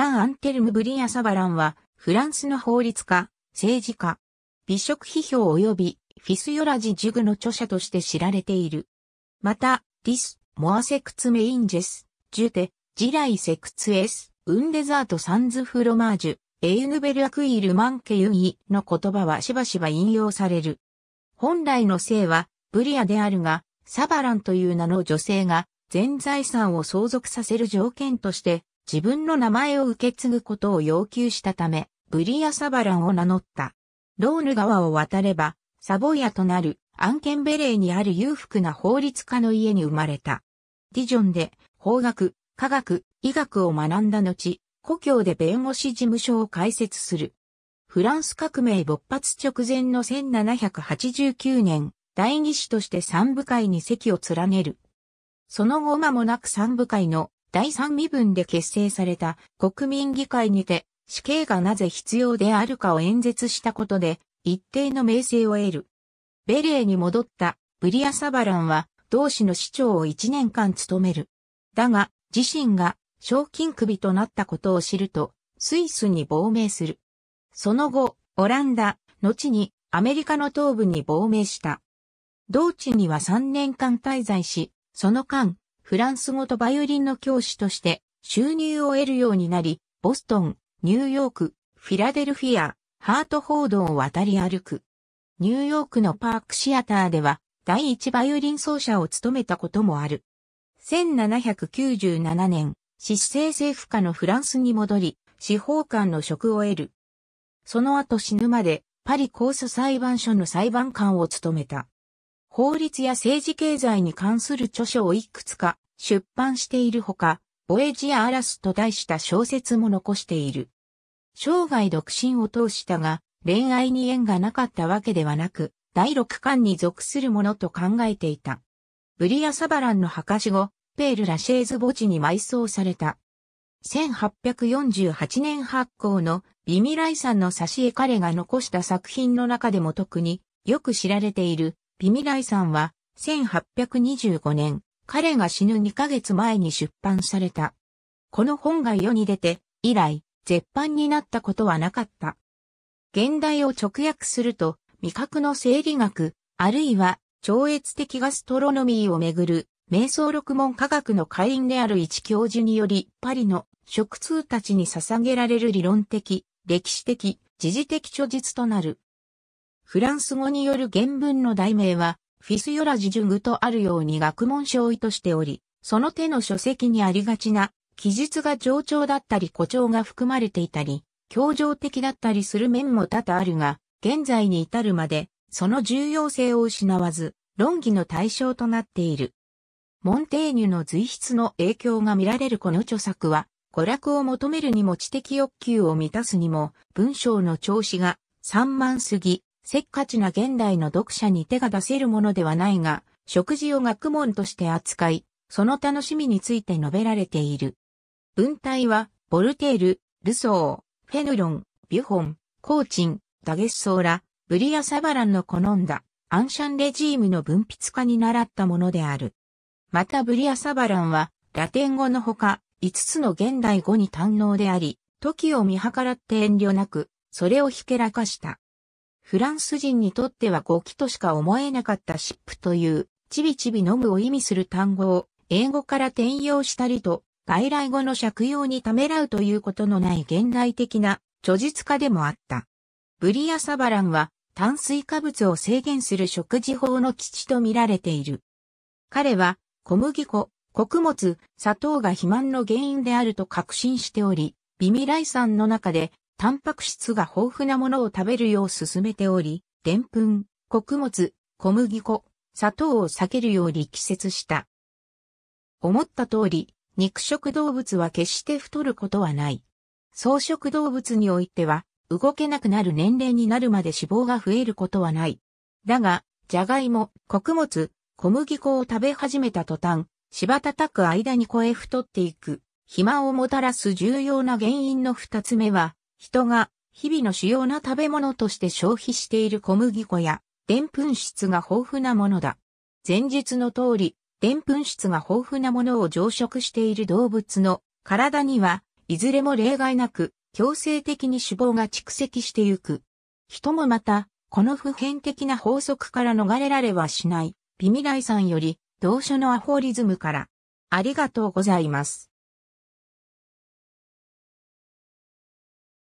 ジャン・アンテルム・ブリア・サバランは、フランスの法律家、政治家、美食批評及びフィスヨラジジグの著者として知られている。また、ディス、モアセクツメインジェス、ジュテ、ジライセクツエス、ウンデザートサンズフロマージュ、エイヌベルアクイールマンケユイの言葉はしばしば引用される。本来の姓は、ブリアであるが、サバランという名の女性が、全財産を相続させる条件として、自分の名前を受け継ぐことを要求したため、ブリア・サバランを名乗った。ローヌ川を渡れば、サボイアとなるアンケンベレーにある裕福な法律家の家に生まれた。ディジョンで法学、科学、医学を学んだ後、故郷で弁護士事務所を開設する。フランス革命勃発直前の1789年、第二子として三部会に席を連ねる。その後間もなく三部会の第三身分で結成された国民議会にて死刑がなぜ必要であるかを演説したことで一定の名声を得る。ベレーに戻ったブリア・サバランは同市の市長を1年間務める。だが自身が賞金首となったことを知るとスイスに亡命する。その後、オランダ、後にアメリカの東部に亡命した。同地には3年間滞在し、その間、フランス語とバイオリンの教師として収入を得るようになり、ボストン、ニューヨーク、フィラデルフィア、ハートホードを渡り歩く。ニューヨークのパークシアターでは第一バイオリン奏者を務めたこともある。1797年、失政政府下のフランスに戻り、司法官の職を得る。その後死ぬまでパリ控訴裁判所の裁判官を務めた。法律や政治経済に関する著書をいくつか出版しているほか、ボエジア・アラスと題した小説も残している。生涯独身を通したが、恋愛に縁がなかったわけではなく、第六巻に属するものと考えていた。ブリア・サバランの墓地後、ペール・ラシェーズ墓地に埋葬された。1848年発行のビミライさんの挿絵彼が残した作品の中でも特によく知られているビミライさんは、1825年、彼が死ぬ2ヶ月前に出版された。この本が世に出て、以来、絶版になったことはなかった。現代を直訳すると、味覚の生理学、あるいは超越的ガストロノミーをめぐる、瞑想録門科学の会員である一教授により、パリの食通たちに捧げられる理論的、歴史的、時事的著述となる。フランス語による原文の題名は、フィスヨラジジュグとあるように学問書を意図しており、その手の書籍にありがちな、記述が冗長だったり誇張が含まれていたり、強情的だったりする面も多々あるが、現在に至るまで、その重要性を失わず、論議の対象となっている。モンテーニュの随筆の影響が見られるこの著作は、娯楽を求めるにも知的欲求を満たすにも、文章の調子が散漫すぎ、せっかちな現代の読者に手が出せるものではないが、食事を学問として扱い、その楽しみについて述べられている。文体は、ボルテール、ルソー、フェヌロン、ビュホン、コーチン、ダゲッソーラ、ブリア・サバランの好んだ、アンシャンレジームの文筆家に習ったものである。またブリア・サバランは、ラテン語のほか、5つの現代語に堪能であり、時を見計らって遠慮なく、それをひけらかした。フランス人にとっては語気としか思えなかったシップという、ちびちび飲むを意味する単語を英語から転用したりと、外来語の借用にためらうということのない現代的な著述家でもあった。ブリア・サバランは炭水化物を制限する食事法の父と見られている。彼は小麦粉、穀物、砂糖が肥満の原因であると確信しており、微未来産の中でタンパク質が豊富なものを食べるよう勧めており、でんぷん、穀物、小麦粉、砂糖を避けるように季節した。思った通り、肉食動物は決して太ることはない。草食動物においては、動けなくなる年齢になるまで脂肪が増えることはない。だが、じゃがいも、穀物、小麦粉を食べ始めた途端、芝叩く間に超え太っていく、肥満をもたらす重要な原因の二つ目は、人が日々の主要な食べ物として消費している小麦粉や、でんぷん質が豊富なものだ。前述の通り、でんぷん質が豊富なものを増殖している動物の体には、いずれも例外なく、強制的に脂肪が蓄積してゆく。人もまた、この普遍的な法則から逃れられはしない、微未来さんより、同書のアホリズムから。ありがとうございます。